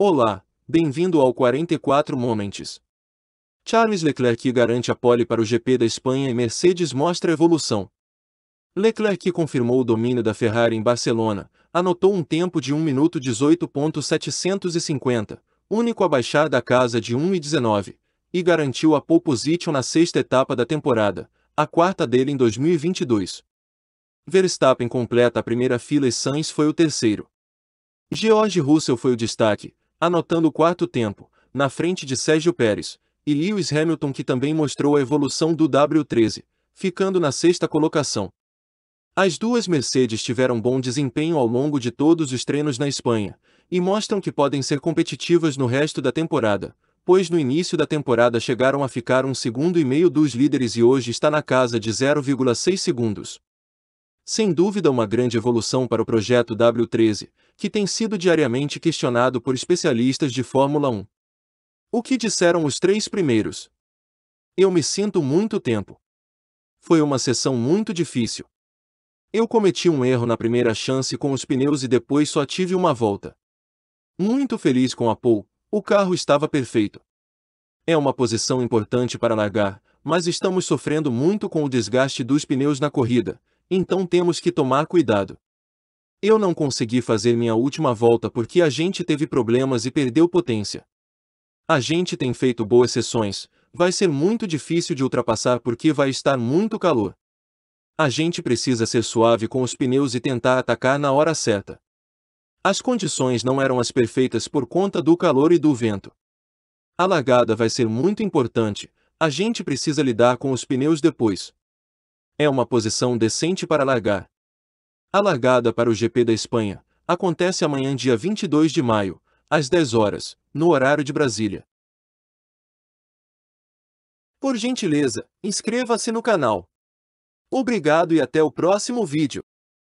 Olá, bem-vindo ao 44 Moments. Charles Leclerc garante a pole para o GP da Espanha e Mercedes mostra evolução. Leclerc confirmou o domínio da Ferrari em Barcelona, anotou um tempo de 1 minuto 18.750, único a baixar da casa de 1.19, e garantiu a pole position na sexta etapa da temporada, a quarta dele em 2022. Verstappen completa a primeira fila e Sainz foi o terceiro. George Russell foi o destaque, anotando o quarto tempo, na frente de Sérgio Pérez, e Lewis Hamilton que também mostrou a evolução do W13, ficando na sexta colocação. As duas Mercedes tiveram bom desempenho ao longo de todos os treinos na Espanha, e mostram que podem ser competitivas no resto da temporada, pois no início da temporada chegaram a ficar um segundo e meio dos líderes e hoje está na casa de 0,6 segundos sem dúvida uma grande evolução para o projeto W13, que tem sido diariamente questionado por especialistas de Fórmula 1. O que disseram os três primeiros? Eu me sinto muito tempo. Foi uma sessão muito difícil. Eu cometi um erro na primeira chance com os pneus e depois só tive uma volta. Muito feliz com a pole, o carro estava perfeito. É uma posição importante para largar, mas estamos sofrendo muito com o desgaste dos pneus na corrida, então temos que tomar cuidado. Eu não consegui fazer minha última volta porque a gente teve problemas e perdeu potência. A gente tem feito boas sessões, vai ser muito difícil de ultrapassar porque vai estar muito calor. A gente precisa ser suave com os pneus e tentar atacar na hora certa. As condições não eram as perfeitas por conta do calor e do vento. A largada vai ser muito importante, a gente precisa lidar com os pneus depois, é uma posição decente para largar. A largada para o GP da Espanha acontece amanhã, dia 22 de maio, às 10 horas, no horário de Brasília. Por gentileza, inscreva-se no canal. Obrigado e até o próximo vídeo.